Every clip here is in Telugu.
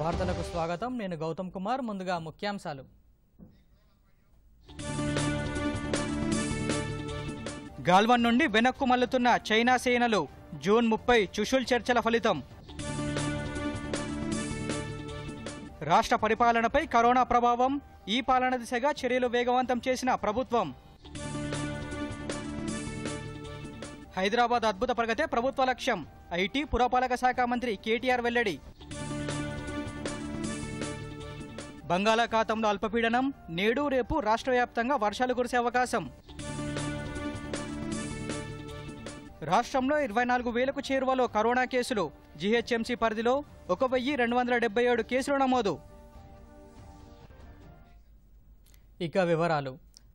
వార్తలకు స్వాగతం నేను గౌతమ్ కుమార్ ముందుగా ముఖ్యాంశాలు గాల్వన్ నుండి వెనక్కు మల్లుతున్న చైనా సేనలు జూన్ ముప్పై చుషుల్ చర్చల ఫలితం రాష్ట్ర పరిపాలనపై కరోనా ప్రభావం ఈ పాలన దిశగా చర్యలు వేగవంతం చేసిన ప్రభుత్వం హైదరాబాద్ అద్భుత ప్రగతే ప్రభుత్వ లక్ష్యం ఐటీ పురపాలక శాఖ మంత్రి కేటీఆర్ వెల్లడి బంగాళాఖాతంలో అల్పపీడనం నేడు రేపు రాష్ట్ర వ్యాప్తంగా వర్షాలు కురిసే అవకాశం రాష్ట్రంలో ఇరవై నాలుగు వేలకు చేరువలో కరోనా కేసులు జీహెచ్ఎంసీ పరిధిలో ఒక వెయ్యి రెండు వందల డెబ్బై ఏడు కేసులు నమోదు ఇక వివరాలు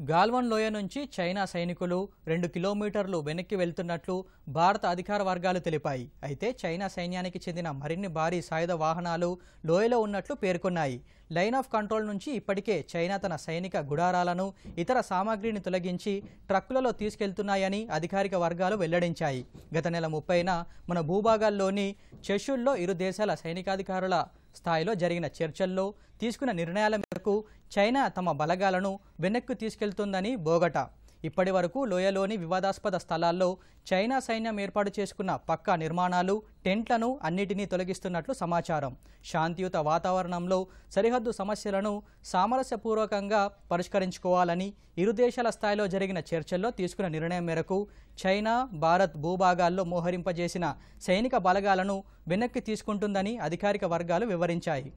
గాల్వన్ లోయ నుంచి చైనా సైనికులు రెండు కిలోమీటర్లు వెనక్కి వెళ్తున్నట్లు భారత అధికార వర్గాలు తెలిపాయి అయితే చైనా సైన్యానికి చెందిన మరిన్ని భారీ సాయుధ వాహనాలు లోయలో ఉన్నట్లు పేర్కొన్నాయి లైన్ ఆఫ్ కంట్రోల్ నుంచి ఇప్పటికే చైనా తన సైనిక గుడారాలను ఇతర సామాగ్రిని తొలగించి ట్రక్కులలో తీసుకెళ్తున్నాయని అధికారిక వర్గాలు వెల్లడించాయి గత నెల ముప్పైన మన భూభాగాల్లోని చెషుల్లో ఇరు దేశాల సైనికాధికారుల స్థాయిలో జరిగిన చర్చల్లో తీసుకున్న నిర్ణయాల మేరకు చైనా తమ బలగాలను వెనక్కు తీసుకెళ్తుందని బోగటా ఇప్పటి వరకు లోయలోని వివాదాస్పద స్థలాల్లో చైనా సైన్యం ఏర్పాటు చేసుకున్న పక్కా నిర్మాణాలు టెంట్లను అన్నిటినీ తొలగిస్తున్నట్లు సమాచారం శాంతియుత వాతావరణంలో సరిహద్దు సమస్యలను సామరస్యపూర్వకంగా పరిష్కరించుకోవాలని ఇరు దేశాల స్థాయిలో జరిగిన చర్చల్లో తీసుకున్న నిర్ణయం మేరకు చైనా భారత్ భూభాగాల్లో మోహరింపజేసిన సైనిక బలగాలను వెనక్కి తీసుకుంటుందని అధికారిక వర్గాలు వివరించాయి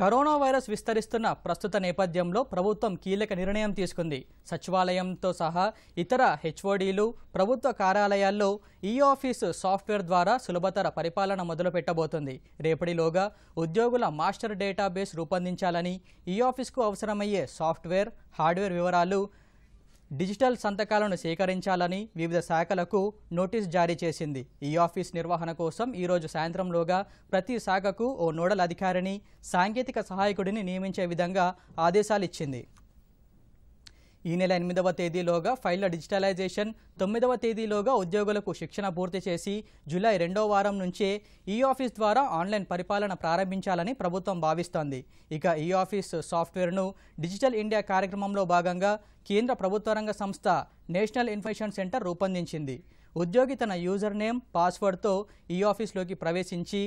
కరోనా వైరస్ విస్తరిస్తున్న ప్రస్తుత నేపథ్యంలో ప్రభుత్వం కీలక నిర్ణయం తీసుకుంది సచివాలయంతో సహా ఇతర హెచ్ఓడీలు ప్రభుత్వ కార్యాలయాల్లో ఈ ఆఫీసు సాఫ్ట్వేర్ ద్వారా సులభతర పరిపాలన మొదలు పెట్టబోతుంది రేపటిలోగా ఉద్యోగుల మాస్టర్ డేటాబేస్ రూపొందించాలని ఈ ఆఫీస్కు అవసరమయ్యే సాఫ్ట్వేర్ హార్డ్వేర్ వివరాలు డిజిటల్ సంతకాలను సేకరించాలని వివిధ శాఖలకు నోటీస్ జారీ చేసింది ఈ ఆఫీస్ నిర్వహణ కోసం ఈరోజు సాయంత్రంలోగా ప్రతి శాఖకు ఓ నోడల్ అధికారిని సాంకేతిక సహాయకుడిని నియమించే విధంగా ఆదేశాలిచ్చింది ఈ నెల ఎనిమిదవ తేదీలోగా ఫైళ్ల డిజిటలైజేషన్ తొమ్మిదవ తేదీలోగా ఉద్యోగులకు శిక్షణ పూర్తి చేసి జులై రెండో వారం నుంచే ఈ ఆఫీస్ ద్వారా ఆన్లైన్ పరిపాలన ప్రారంభించాలని ప్రభుత్వం భావిస్తోంది ఇక ఈ ఆఫీస్ సాఫ్ట్వేర్ను డిజిటల్ ఇండియా కార్యక్రమంలో భాగంగా కేంద్ర ప్రభుత్వ రంగ సంస్థ నేషనల్ ఇన్ఫర్మేషన్ సెంటర్ రూపొందించింది ఉద్యోగి తన యూజర్ నేమ్ పాస్వర్డ్తో ఈ ఆఫీస్లోకి ప్రవేశించి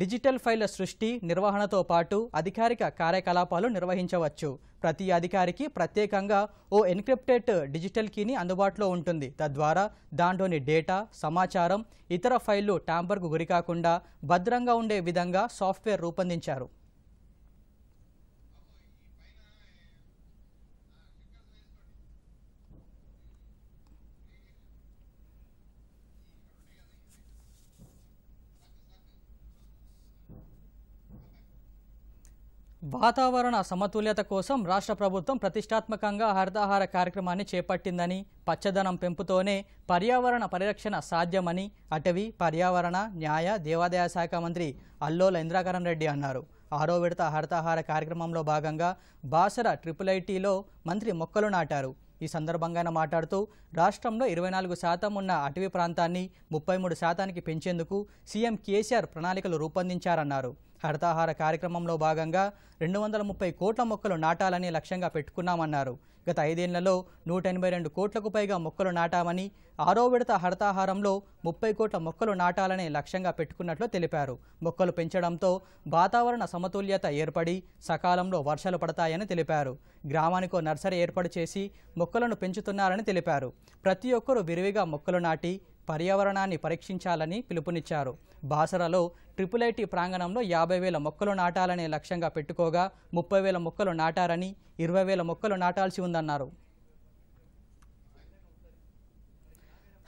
డిజిటల్ ఫైళ్ల సృష్టి నిర్వహణతో పాటు అధికారిక కార్యకలాపాలు నిర్వహించవచ్చు ప్రతి అధికారికి ప్రత్యేకంగా ఓ ఎన్క్రిప్టెడ్ డిజిటల్ కీని అందుబాటులో ఉంటుంది తద్వారా దాంట్లోని డేటా సమాచారం ఇతర ఫైళ్లు ట్యాంపర్కు గురికాకుండా భద్రంగా ఉండే విధంగా సాఫ్ట్వేర్ రూపొందించారు వాతావరణ సమతుల్యత కోసం రాష్ట్ర ప్రభుత్వం ప్రతిష్టాత్మకంగా హరితాహార కార్యక్రమాన్ని చేపట్టిందని పచ్చదనం పెంపుతోనే పర్యావరణ పరిరక్షణ సాధ్యమని అటవీ పర్యావరణ న్యాయ దేవాదాయ శాఖ మంత్రి అల్లోల ఇంద్రాకరణ్ రెడ్డి అన్నారు ఆరో విడత హరితాహార కార్యక్రమంలో భాగంగా బాసర ట్రిపుల్ ఐటీలో మంత్రి మొక్కలు నాటారు ఈ సందర్భంగా మాట్లాడుతూ రాష్ట్రంలో ఇరవై నాలుగు శాతం ఉన్న అటవీ ప్రాంతాన్ని ముప్పై మూడు శాతానికి పెంచేందుకు సీఎం కేసీఆర్ ప్రణాళికలు రూపొందించారన్నారు హరితాహార కార్యక్రమంలో భాగంగా రెండు వందల ముప్పై కోట్ల మొక్కలు నాటాలని లక్ష్యంగా పెట్టుకున్నామన్నారు గత ఐదేళ్లలో నూట ఎనభై రెండు కోట్లకు పైగా మొక్కలు నాటామని ఆరో విడత హరితాహారంలో ముప్పై కోట్ల మొక్కలు నాటాలని లక్ష్యంగా పెట్టుకున్నట్లు తెలిపారు మొక్కలు పెంచడంతో వాతావరణ సమతుల్యత ఏర్పడి సకాలంలో వర్షాలు పడతాయని తెలిపారు గ్రామానికో నర్సరీ ఏర్పాటు చేసి మొక్కలను పెంచుతున్నారని తెలిపారు ప్రతి ఒక్కరూ విరివిగా మొక్కలు నాటి పర్యావరణాన్ని పరీక్షించాలని పిలుపునిచ్చారు బాసరలో ట్రిపుల్ ఐటి ప్రాంగణంలో యాభై వేల మొక్కలు నాటాలనే లక్ష్యంగా పెట్టుకోగా ముప్పై వేల మొక్కలు నాటారని ఇరవై వేల మొక్కలు నాటాల్సి ఉందన్నారు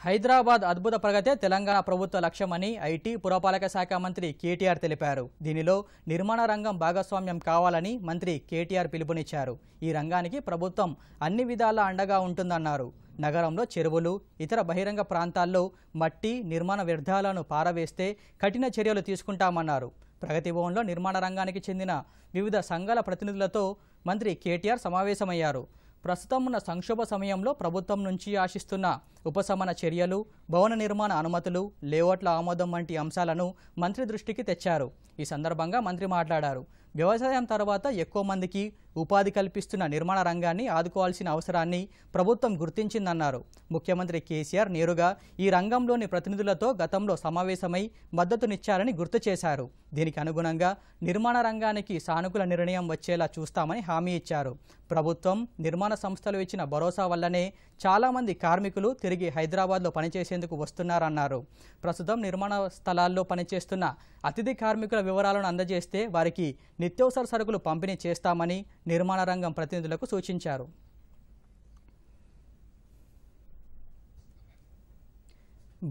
హైదరాబాద్ అద్భుత ప్రగతే తెలంగాణ ప్రభుత్వ లక్ష్యమని ఐటీ పురపాలక శాఖ మంత్రి కేటీఆర్ తెలిపారు దీనిలో నిర్మాణ రంగం భాగస్వామ్యం కావాలని మంత్రి కేటీఆర్ పిలుపునిచ్చారు ఈ రంగానికి ప్రభుత్వం అన్ని విధాలా అండగా ఉంటుందన్నారు నగరంలో చెరువులు ఇతర బహిరంగ ప్రాంతాల్లో మట్టి నిర్మాణ వ్యర్థాలను పారవేస్తే కఠిన చర్యలు తీసుకుంటామన్నారు ప్రగతి భవన్లో నిర్మాణ రంగానికి చెందిన వివిధ సంఘాల ప్రతినిధులతో మంత్రి కేటీఆర్ సమావేశమయ్యారు ప్రస్తుతం ఉన్న సంక్షోభ సమయంలో ప్రభుత్వం నుంచి ఆశిస్తున్న ఉపశమన చర్యలు భవన నిర్మాణ అనుమతులు లేఅవుట్ల ఆమోదం వంటి అంశాలను మంత్రి దృష్టికి తెచ్చారు ఈ సందర్భంగా మంత్రి మాట్లాడారు వ్యవసాయం తర్వాత ఎక్కువ మందికి ఉపాధి కల్పిస్తున్న నిర్మాణ రంగాన్ని ఆదుకోవాల్సిన అవసరాన్ని ప్రభుత్వం గుర్తించిందన్నారు ముఖ్యమంత్రి కేసీఆర్ నేరుగా ఈ రంగంలోని ప్రతినిధులతో గతంలో సమావేశమై మద్దతునిచ్చారని గుర్తు చేశారు దీనికి అనుగుణంగా నిర్మాణ రంగానికి సానుకూల నిర్ణయం వచ్చేలా చూస్తామని హామీ ఇచ్చారు ప్రభుత్వం నిర్మాణ సంస్థలు ఇచ్చిన భరోసా వల్లనే చాలామంది కార్మికులు తిరిగి హైదరాబాద్లో పనిచేసేందుకు వస్తున్నారన్నారు ప్రస్తుతం నిర్మాణ స్థలాల్లో పనిచేస్తున్న అతిథి కార్మికుల వివరాలను అందజేస్తే వారికి నిత్యావసర సరుకులు పంపిణీ చేస్తామని నిర్మాణ రంగం ప్రతినిధులకు సూచించారు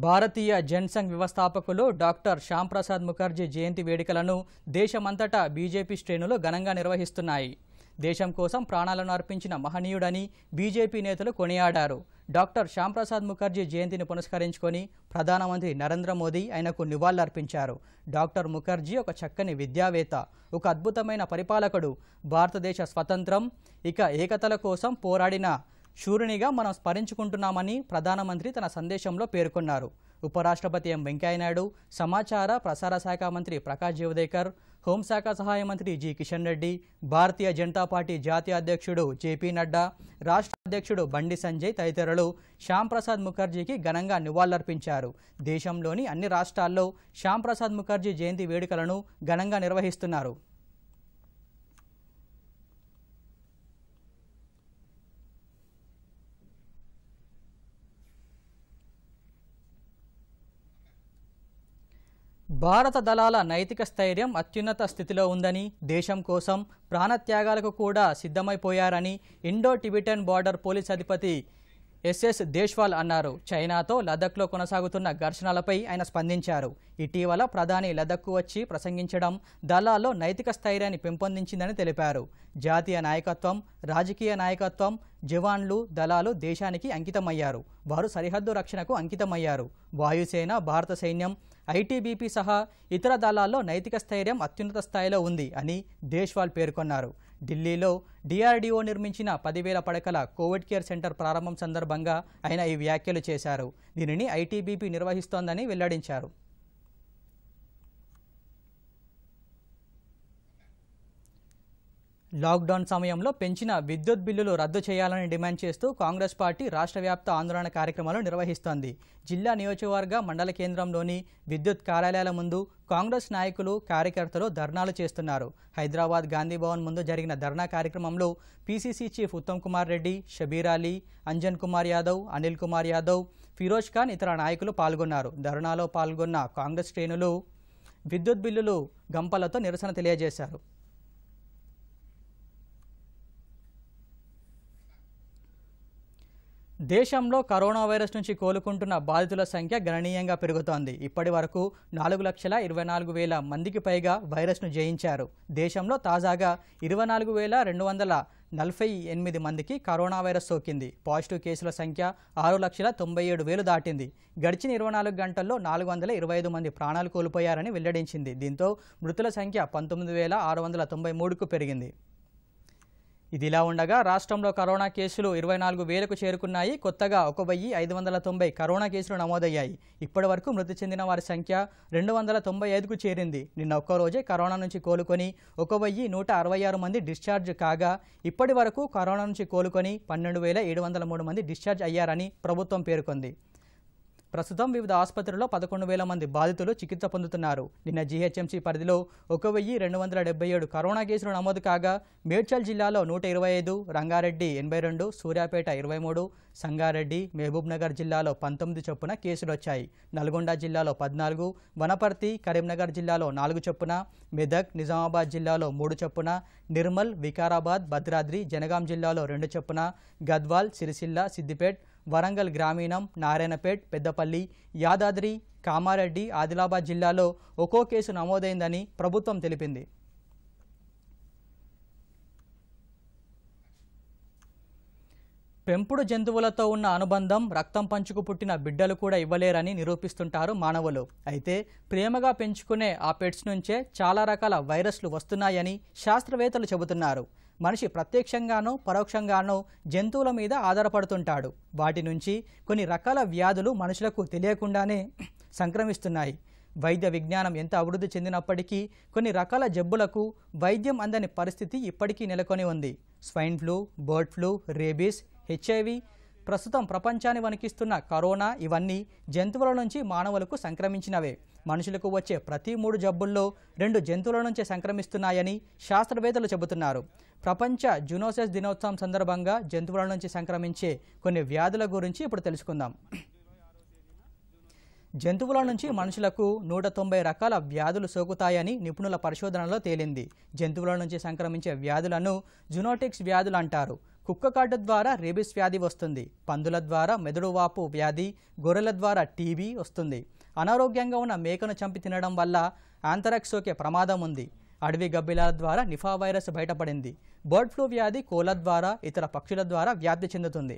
భారతీయ జన్సంఘ్ వ్యవస్థాపకులు డాక్టర్ శ్యాంప్రసాద్ ముఖర్జీ జయంతి వేడుకలను దేశమంతటా బీజేపీ శ్రేణులు ఘనంగా నిర్వహిస్తున్నాయి దేశం కోసం ప్రాణాలను అర్పించిన మహనీయుడని బీజేపీ నేతలు కొనియాడారు డాక్టర్ శ్యాంప్రసాద్ ముఖర్జీ జయంతిని పురస్కరించుకొని ప్రధానమంత్రి నరేంద్ర మోదీ ఆయనకు నివాళులర్పించారు డాక్టర్ ముఖర్జీ ఒక చక్కని విద్యావేత్త ఒక అద్భుతమైన పరిపాలకుడు భారతదేశ స్వతంత్రం ఇక ఏకతల కోసం పోరాడిన శూరునిగా మనం స్మరించుకుంటున్నామని ప్రధానమంత్రి తన సందేశంలో పేర్కొన్నారు ఉపరాష్ట్రపతి ఎం వెంకయ్యనాయుడు సమాచార ప్రసార శాఖ మంత్రి ప్రకాష్ జవదేకర్ హోంశాఖ సహాయ మంత్రి జి కిషన్ రెడ్డి భారతీయ జనతా పార్టీ జాతీయ అధ్యక్షుడు జేపీ నడ్డా రాష్ట్ర అధ్యక్షుడు బండి సంజయ్ తదితరులు శ్యాంప్రసాద్ ముఖర్జీకి ఘనంగా నివాళులర్పించారు దేశంలోని అన్ని రాష్ట్రాల్లో శ్యాంప్రసాద్ ముఖర్జీ జయంతి వేడుకలను ఘనంగా నిర్వహిస్తున్నారు భారత దళాల నైతిక స్థైర్యం అత్యున్నత స్థితిలో ఉందని దేశం కోసం ప్రాణత్యాగాలకు కూడా సిద్ధమైపోయారని ఇండో టిబిటన్ బార్డర్ పోలీస్ అధిపతి ఎస్ఎస్ దేశ్వాల్ అన్నారు చైనాతో లదక్లో కొనసాగుతున్న ఘర్షణలపై ఆయన స్పందించారు ఇటీవల ప్రధాని లదక్కు వచ్చి ప్రసంగించడం దళాల్లో నైతిక స్థైర్యాన్ని పెంపొందించిందని తెలిపారు జాతీయ నాయకత్వం రాజకీయ నాయకత్వం జవాన్లు దళాలు దేశానికి అంకితమయ్యారు వారు సరిహద్దు రక్షణకు అంకితమయ్యారు వాయుసేన భారత సైన్యం ఐటీబీపీ సహా ఇతర దళాల్లో నైతిక స్థైర్యం అత్యున్నత స్థాయిలో ఉంది అని దేశ్వాల్ పేర్కొన్నారు ఢిల్లీలో డిఆర్డీఓ నిర్మించిన పదివేల పడకల కోవిడ్ కేర్ సెంటర్ ప్రారంభం సందర్భంగా ఆయన ఈ వ్యాఖ్యలు చేశారు దీనిని ఐటీబీపీ నిర్వహిస్తోందని వెల్లడించారు లాక్డౌన్ సమయంలో పెంచిన విద్యుత్ బిల్లులు రద్దు చేయాలని డిమాండ్ చేస్తూ కాంగ్రెస్ పార్టీ రాష్ట్ర వ్యాప్త ఆందోళన కార్యక్రమాలు నిర్వహిస్తోంది జిల్లా నియోజకవర్గ మండల కేంద్రంలోని విద్యుత్ కార్యాలయాల ముందు కాంగ్రెస్ నాయకులు కార్యకర్తలు ధర్నాలు చేస్తున్నారు హైదరాబాద్ గాంధీభవన్ ముందు జరిగిన ధర్నా కార్యక్రమంలో పీసీసీ చీఫ్ ఉత్తమ్ కుమార్ రెడ్డి షబీర్ అలీ అంజన్ కుమార్ యాదవ్ అనిల్ కుమార్ యాదవ్ ఫిరోజ్ ఖాన్ ఇతర నాయకులు పాల్గొన్నారు ధర్నాలో పాల్గొన్న కాంగ్రెస్ శ్రేణులు విద్యుత్ బిల్లులు గంపలతో నిరసన తెలియజేశారు దేశంలో కరోనా వైరస్ నుంచి కోలుకుంటున్న బాధితుల సంఖ్య గణనీయంగా పెరుగుతోంది ఇప్పటి వరకు నాలుగు లక్షల ఇరవై నాలుగు వేల మందికి పైగా వైరస్ను జయించారు దేశంలో తాజాగా ఇరవై నాలుగు వేల రెండు వందల నలభై ఎనిమిది మందికి కరోనా వైరస్ సోకింది పాజిటివ్ కేసుల సంఖ్య ఆరు లక్షల తొంభై ఏడు వేలు దాటింది గడిచిన ఇరవై నాలుగు గంటల్లో నాలుగు వందల ఇరవై ఐదు మంది ప్రాణాలు కోల్పోయారని వెల్లడించింది దీంతో మృతుల సంఖ్య పంతొమ్మిది వేల ఆరు వందల తొంభై మూడుకు పెరిగింది ఇదిలా ఉండగా రాష్ట్రంలో కరోనా కేసులు ఇరవై నాలుగు వేలకు చేరుకున్నాయి కొత్తగా ఒక వెయ్యి ఐదు వందల తొంభై కరోనా కేసులు నమోదయ్యాయి ఇప్పటి వరకు మృతి చెందిన వారి సంఖ్య రెండు వందల తొంభై ఐదుకు చేరింది నిన్న ఒక్కరోజే కరోనా నుంచి కోలుకొని ఒక వెయ్యి నూట అరవై ఆరు మంది డిశ్చార్జ్ కాగా ఇప్పటి వరకు కరోనా నుంచి కోలుకొని పన్నెండు వేల ఏడు వందల మూడు మంది డిశ్చార్జ్ అయ్యారని ప్రభుత్వం పేర్కొంది ప్రస్తుతం వివిధ ఆసుపత్రుల్లో పదకొండు వేల మంది బాధితులు చికిత్స పొందుతున్నారు నిన్న జీహెచ్ఎంసీ పరిధిలో ఒక వెయ్యి రెండు వందల డెబ్బై ఏడు కరోనా కేసులు నమోదు కాగా మేడ్చల్ జిల్లాలో నూట ఇరవై ఐదు రంగారెడ్డి ఎనభై రెండు సూర్యాపేట ఇరవై మూడు సంగారెడ్డి మహబూబ్నగర్ జిల్లాలో పంతొమ్మిది చొప్పున కేసులు వచ్చాయి నల్గొండ జిల్లాలో పద్నాలుగు వనపర్తి కరీంనగర్ జిల్లాలో నాలుగు చొప్పున మెదక్ నిజామాబాద్ జిల్లాలో మూడు చొప్పున నిర్మల్ వికారాబాద్ భద్రాద్రి జనగాం జిల్లాలో రెండు చొప్పున గద్వాల్ సిరిసిల్ల సిద్దిపేట్ వరంగల్ గ్రామీణం నారాయణపేట్ పెద్దపల్లి యాదాద్రి కామారెడ్డి ఆదిలాబాద్ జిల్లాలో ఒక్కో కేసు నమోదైందని ప్రభుత్వం తెలిపింది పెంపుడు జంతువులతో ఉన్న అనుబంధం రక్తం పంచుకు పుట్టిన బిడ్డలు కూడా ఇవ్వలేరని నిరూపిస్తుంటారు మానవులు అయితే ప్రేమగా పెంచుకునే ఆ పెట్స్ నుంచే చాలా రకాల వైరస్లు వస్తున్నాయని శాస్త్రవేత్తలు చెబుతున్నారు మనిషి ప్రత్యక్షంగానో పరోక్షంగానో జంతువుల మీద ఆధారపడుతుంటాడు వాటి నుంచి కొన్ని రకాల వ్యాధులు మనుషులకు తెలియకుండానే సంక్రమిస్తున్నాయి వైద్య విజ్ఞానం ఎంత అభివృద్ధి చెందినప్పటికీ కొన్ని రకాల జబ్బులకు వైద్యం అందని పరిస్థితి ఇప్పటికీ నెలకొని ఉంది swine flu bird flu rabies HIV ప్రస్తుతం ప్రపంచాన్ని వణికిస్తున్న కరోనా ఇవన్నీ జంతువుల నుంచి మానవులకు సంక్రమించినవే మనుషులకు వచ్చే ప్రతి మూడు జబ్బుల్లో రెండు జంతువుల నుంచే సంక్రమిస్తున్నాయని శాస్త్రవేత్తలు చెబుతున్నారు ప్రపంచ జునోసెస్ దినోత్సవం సందర్భంగా జంతువుల నుంచి సంక్రమించే కొన్ని వ్యాధుల గురించి ఇప్పుడు తెలుసుకుందాం జంతువుల నుంచి మనుషులకు నూట తొంభై రకాల వ్యాధులు సోకుతాయని నిపుణుల పరిశోధనలో తేలింది జంతువుల నుంచి సంక్రమించే వ్యాధులను జునోటిక్స్ వ్యాధులు అంటారు కుక్క కాటు ద్వారా రేబిస్ వ్యాధి వస్తుంది పందుల ద్వారా మెదడువాపు వ్యాధి గొర్రెల ద్వారా టీబీ వస్తుంది అనారోగ్యంగా ఉన్న మేకను చంపి తినడం వల్ల ఆంతరాక్స్ సోకే ప్రమాదం ఉంది అడవి గబ్బిలాల ద్వారా నిఫా వైరస్ బయటపడింది బర్డ్ ఫ్లూ వ్యాధి కోళ్ళ ద్వారా ఇతర పక్షుల ద్వారా వ్యాప్తి చెందుతుంది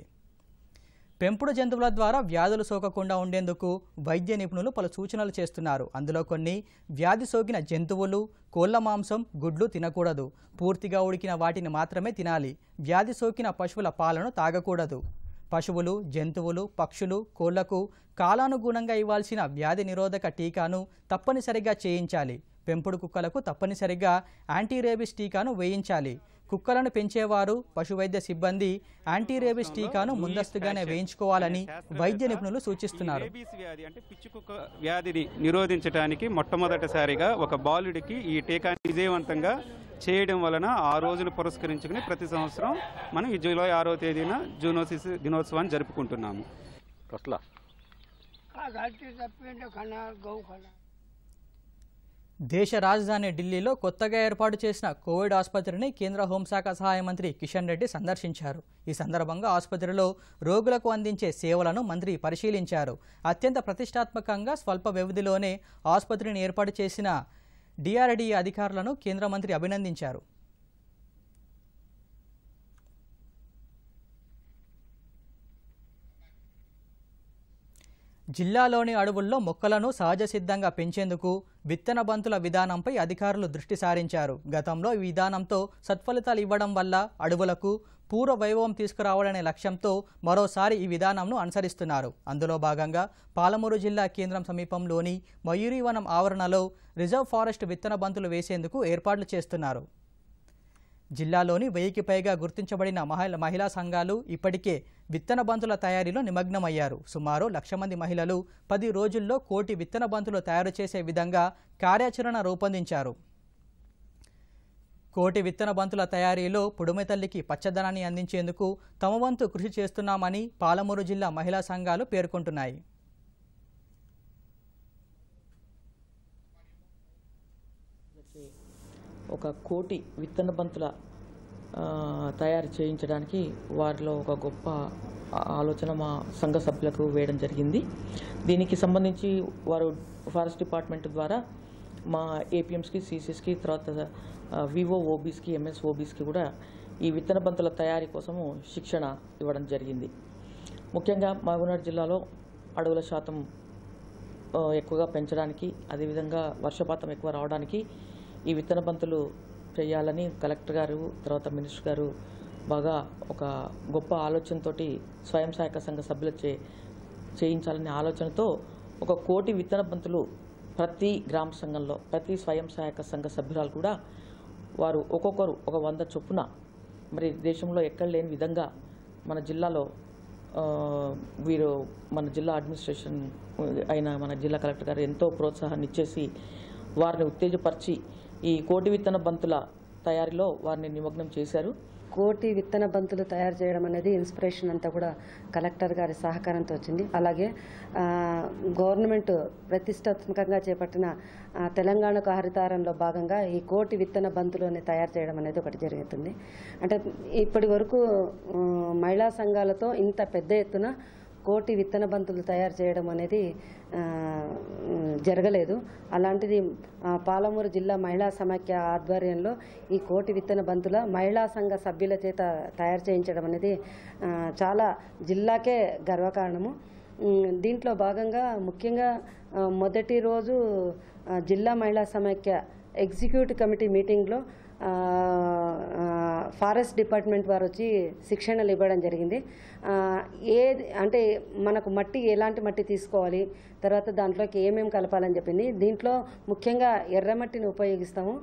పెంపుడు జంతువుల ద్వారా వ్యాధులు సోకకుండా ఉండేందుకు వైద్య నిపుణులు పలు సూచనలు చేస్తున్నారు అందులో కొన్ని వ్యాధి సోకిన జంతువులు కోళ్ల మాంసం గుడ్లు తినకూడదు పూర్తిగా ఉడికిన వాటిని మాత్రమే తినాలి వ్యాధి సోకిన పశువుల పాలను తాగకూడదు పశువులు జంతువులు పక్షులు కోళ్లకు కాలానుగుణంగా ఇవ్వాల్సిన వ్యాధి నిరోధక టీకాను తప్పనిసరిగా చేయించాలి పెంపుడు కుక్కలకు తప్పనిసరిగా యాంటీరేబిస్ టీకాను వేయించాలి కుక్కలను పెంచేవారు పశువైద్య సిబ్బంది యాంటీ రేబిస్ టీకాను ముందస్తుగానే వేయించుకోవాలని వైద్య నిపుణులు సూచిస్తున్నారు పిచ్చి కుక్క వ్యాధిని నిరోధించడానికి మొట్టమొదటిసారిగా ఒక బాలుడికి ఈ టీకా విజయవంతంగా చేయడం వలన ఆ రోజులు పురస్కరించుకుని ప్రతి సంవత్సరం మనం ఈ జూలై ఆరో తేదీన జూనోసిస్ దినోత్సవాన్ని జరుపుకుంటున్నాము దేశ రాజధాని ఢిల్లీలో కొత్తగా ఏర్పాటు చేసిన కోవిడ్ ఆసుపత్రిని కేంద్ర హోంశాఖ సహాయ మంత్రి కిషన్ రెడ్డి సందర్శించారు ఈ సందర్భంగా ఆసుపత్రిలో రోగులకు అందించే సేవలను మంత్రి పరిశీలించారు అత్యంత ప్రతిష్టాత్మకంగా స్వల్ప వ్యవధిలోనే ఆసుపత్రిని ఏర్పాటు చేసిన డిఆర్డీఏ అధికారులను కేంద్ర మంత్రి అభినందించారు జిల్లాలోని అడవుల్లో మొక్కలను సహజ సిద్ధంగా పెంచేందుకు విత్తన బంతుల విధానంపై అధికారులు దృష్టి సారించారు గతంలో ఈ విధానంతో సత్ఫలితాలు ఇవ్వడం వల్ల అడవులకు పూర్వ వైభవం తీసుకురావాలనే లక్ష్యంతో మరోసారి ఈ విధానంను అనుసరిస్తున్నారు అందులో భాగంగా పాలమూరు జిల్లా కేంద్రం సమీపంలోని మయూరివనం ఆవరణలో రిజర్వ్ ఫారెస్ట్ విత్తన బంతులు వేసేందుకు ఏర్పాట్లు చేస్తున్నారు జిల్లాలోని వెయ్యికి పైగా గుర్తించబడిన మహిళా సంఘాలు ఇప్పటికే విత్తన బంతుల తయారీలో నిమగ్నమయ్యారు సుమారు లక్ష మంది మహిళలు పది రోజుల్లో కోటి విత్తన బంతులు తయారు చేసే విధంగా కార్యాచరణ రూపొందించారు కోటి విత్తన బంతుల తయారీలో పొడుమెతల్లికి పచ్చదనాన్ని అందించేందుకు తమ వంతు కృషి చేస్తున్నామని పాలమూరు జిల్లా మహిళా సంఘాలు పేర్కొంటున్నాయి ఒక కోటి విత్తన బంతుల తయారు చేయించడానికి వారిలో ఒక గొప్ప ఆలోచన మా సంఘ సభ్యులకు వేయడం జరిగింది దీనికి సంబంధించి వారు ఫారెస్ట్ డిపార్ట్మెంట్ ద్వారా మా ఏపీఎంస్కి సీసీస్కి తర్వాత వివో ఓబీస్కి ఎంఎస్ ఓబీస్కి కూడా ఈ విత్తన బంతుల తయారీ కోసము శిక్షణ ఇవ్వడం జరిగింది ముఖ్యంగా మహబూబ్నగర్ జిల్లాలో అడవుల శాతం ఎక్కువగా పెంచడానికి అదేవిధంగా వర్షపాతం ఎక్కువ రావడానికి ఈ విత్తన పంతులు చేయాలని కలెక్టర్ గారు తర్వాత మినిస్టర్ గారు బాగా ఒక గొప్ప ఆలోచనతో స్వయం సహాయక సంఘ సభ్యులు చే చేయించాలనే ఆలోచనతో ఒక కోటి విత్తన పంతులు ప్రతి గ్రామ సంఘంలో ప్రతి స్వయం సహాయక సంఘ సభ్యురాలు కూడా వారు ఒక్కొక్కరు ఒక వంద చొప్పున మరి దేశంలో ఎక్కడ లేని విధంగా మన జిల్లాలో వీరు మన జిల్లా అడ్మినిస్ట్రేషన్ అయిన మన జిల్లా కలెక్టర్ గారు ఎంతో ప్రోత్సాహాన్ని ఇచ్చేసి వారిని ఉత్తేజపరిచి ఈ కోటి విత్తన బంతుల తయారీలో వారిని నిమగ్నం చేశారు కోటి విత్తన బంతులు తయారు చేయడం అనేది ఇన్స్పిరేషన్ అంతా కూడా కలెక్టర్ గారి సహకారంతో వచ్చింది అలాగే గవర్నమెంట్ ప్రతిష్టాత్మకంగా చేపట్టిన తెలంగాణకు హరితారంలో భాగంగా ఈ కోటి విత్తన బంతులని తయారు చేయడం అనేది ఒకటి జరుగుతుంది అంటే ఇప్పటి వరకు మహిళా సంఘాలతో ఇంత పెద్ద ఎత్తున కోటి విత్తన బంతులు తయారు చేయడం అనేది జరగలేదు అలాంటిది పాలమూరు జిల్లా మహిళా సమాఖ్య ఆధ్వర్యంలో ఈ కోటి విత్తన బంతుల మహిళా సంఘ సభ్యుల చేత తయారు చేయించడం అనేది చాలా జిల్లాకే గర్వకారణము దీంట్లో భాగంగా ముఖ్యంగా మొదటి రోజు జిల్లా మహిళా సమాఖ్య ఎగ్జిక్యూటివ్ కమిటీ మీటింగ్లో ఫారెస్ట్ డిపార్ట్మెంట్ వారు వచ్చి శిక్షణలు ఇవ్వడం జరిగింది ఏ అంటే మనకు మట్టి ఎలాంటి మట్టి తీసుకోవాలి తర్వాత దాంట్లోకి ఏమేమి కలపాలని చెప్పింది దీంట్లో ముఖ్యంగా ఎర్రమట్టిని ఉపయోగిస్తాము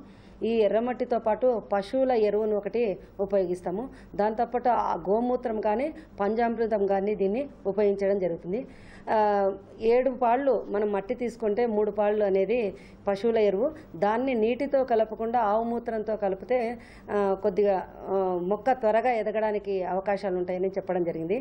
ఈ ఎర్రమట్టితో పాటు పశువుల ఎరువును ఒకటి ఉపయోగిస్తాము దాంతోపాటు గోమూత్రం కానీ పంజామృతం కానీ దీన్ని ఉపయోగించడం జరుగుతుంది ఏడు పాళ్ళు మనం మట్టి తీసుకుంటే మూడు పాళ్ళు అనేది పశువుల ఎరువు దాన్ని నీటితో కలపకుండా ఆవు మూత్రంతో కలిపితే కొద్దిగా మొక్క త్వరగా ఎదగడానికి అవకాశాలు ఉంటాయని చెప్పడం జరిగింది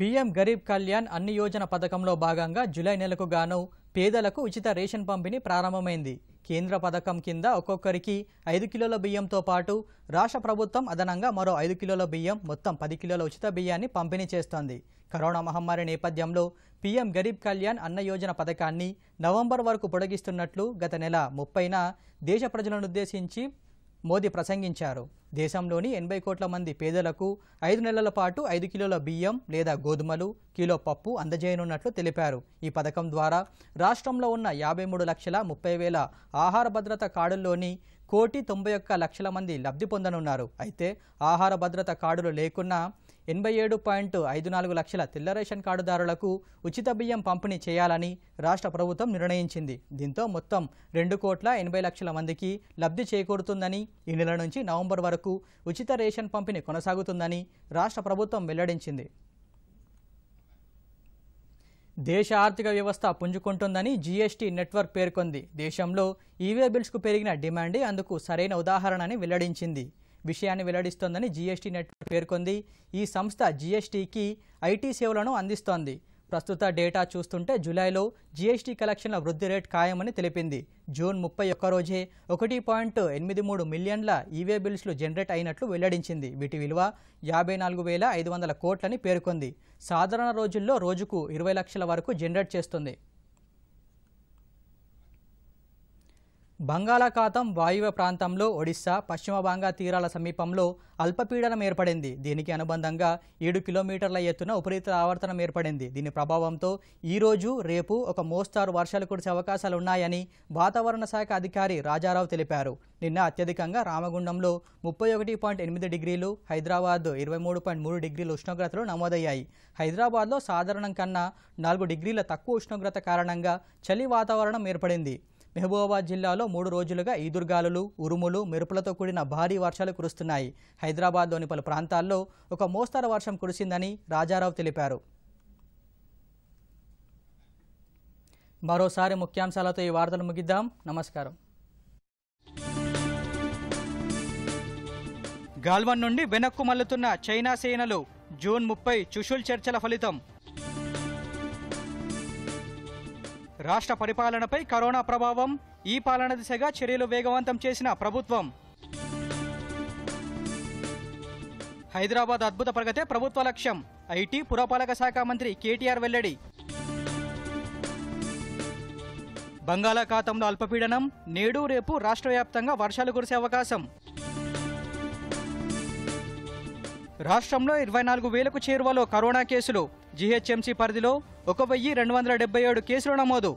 పీఎం గరీబ్ కళ్యాణ్ అన్ని యోజన పథకంలో భాగంగా జులై నెలకు గాను పేదలకు ఉచిత రేషన్ పంపిణీ ప్రారంభమైంది కేంద్ర పథకం కింద ఒక్కొక్కరికి ఐదు కిలోల బియ్యంతో పాటు రాష్ట్ర ప్రభుత్వం అదనంగా మరో ఐదు కిలోల బియ్యం మొత్తం పది కిలోల ఉచిత బియ్యాన్ని పంపిణీ చేస్తోంది కరోనా మహమ్మారి నేపథ్యంలో పీఎం గరీబ్ కళ్యాణ్ అన్న యోజన పథకాన్ని నవంబర్ వరకు పొడిగిస్తున్నట్లు గత నెల ముప్పైన దేశ ప్రజలను ఉద్దేశించి మోదీ ప్రసంగించారు దేశంలోని ఎనభై కోట్ల మంది పేదలకు ఐదు నెలల పాటు ఐదు కిలోల బియ్యం లేదా గోధుమలు కిలో పప్పు అందజేయనున్నట్లు తెలిపారు ఈ పథకం ద్వారా రాష్ట్రంలో ఉన్న యాభై మూడు లక్షల ముప్పై వేల ఆహార భద్రత కార్డుల్లోని కోటి తొంభై ఒక్క లక్షల మంది లబ్ధి పొందనున్నారు అయితే ఆహార భద్రత కార్డులు లేకున్నా ఎనభై ఏడు పాయింట్ ఐదు నాలుగు లక్షల తెల్ల రేషన్ కార్డుదారులకు ఉచిత బియ్యం పంపిణీ చేయాలని రాష్ట్ర ప్రభుత్వం నిర్ణయించింది దీంతో మొత్తం రెండు కోట్ల ఎనభై లక్షల మందికి లబ్ధి చేకూరుతుందని ఈ నెల నుంచి నవంబర్ వరకు ఉచిత రేషన్ పంపిణీ కొనసాగుతుందని రాష్ట్ర ప్రభుత్వం వెల్లడించింది దేశ ఆర్థిక వ్యవస్థ పుంజుకుంటుందని జీఎస్టీ నెట్వర్క్ పేర్కొంది దేశంలో ఈవే బిల్స్కు పెరిగిన డిమాండే అందుకు సరైన ఉదాహరణ అని వెల్లడించింది విషయాన్ని వెల్లడిస్తోందని జీఎస్టీ నెట్వర్క్ పేర్కొంది ఈ సంస్థ జీఎస్టీకి ఐటీ సేవలను అందిస్తోంది ప్రస్తుత డేటా చూస్తుంటే జూలైలో జీఎస్టీ కలెక్షన్ల వృద్ధి రేట్ ఖాయమని తెలిపింది జూన్ ముప్పై ఒక్క రోజే ఒకటి పాయింట్ ఎనిమిది మూడు మిలియన్ల ఈవే e బిల్స్లు జనరేట్ అయినట్లు వెల్లడించింది వీటి విలువ యాభై నాలుగు వేల ఐదు వందల కోట్లని పేర్కొంది సాధారణ రోజుల్లో రోజుకు ఇరవై లక్షల వరకు జనరేట్ చేస్తుంది బంగాళాఖాతం వాయువ్య ప్రాంతంలో ఒడిశా పశ్చిమ బంగా తీరాల సమీపంలో అల్పపీడనం ఏర్పడింది దీనికి అనుబంధంగా ఏడు కిలోమీటర్ల ఎత్తున ఉపరితల ఆవర్తనం ఏర్పడింది దీని ప్రభావంతో ఈరోజు రేపు ఒక మోస్తారు వర్షాలు కురిసే అవకాశాలు ఉన్నాయని వాతావరణ శాఖ అధికారి రాజారావు తెలిపారు నిన్న అత్యధికంగా రామగుండంలో ముప్పై ఒకటి పాయింట్ ఎనిమిది డిగ్రీలు హైదరాబాద్ ఇరవై మూడు పాయింట్ మూడు డిగ్రీలు ఉష్ణోగ్రతలు నమోదయ్యాయి హైదరాబాద్లో సాధారణం కన్నా నాలుగు డిగ్రీల తక్కువ ఉష్ణోగ్రత కారణంగా చలి వాతావరణం ఏర్పడింది మహబూబాబాద్ జిల్లాలో మూడు రోజులుగా ఈదుర్గాలులు ఉరుములు మెరుపులతో కూడిన భారీ వర్షాలు కురుస్తున్నాయి హైదరాబాద్లోని పలు ప్రాంతాల్లో ఒక మోస్తరు వర్షం కురిసిందని రాజారావు తెలిపారు మరోసారి ముఖ్యాంశాలతో ఈ వార్తలు ముగిద్దాం నమస్కారం గాల్వన్ నుండి వెనక్కు మల్లుతున్న చైనా సేనలు జూన్ ముప్పై చుషుల్ చర్చల ఫలితం రాష్ట్ర పరిపాలనపై కరోనా ప్రభావం ఈ పాలన దిశగా చర్యలు వేగవంతం చేసిన ప్రభుత్వం హైదరాబాద్ అద్భుత ప్రగతే ప్రభుత్వ లక్ష్యం ఐటీ పురపాలక శాఖ మంత్రి కేటీఆర్ వెల్లడి బంగాళాఖాతంలో అల్పపీడనం నేడు రేపు రాష్ట్ర వ్యాప్తంగా వర్షాలు కురిసే అవకాశం రాష్ట్రంలో ఇరవై నాలుగు వేలకు చేరువలో కరోనా కేసులు జీహెచ్ఎంసీ పరిధిలో ఒక వెయ్యి రెండు వందల డెబ్బై ఏడు కేసులు నమోదు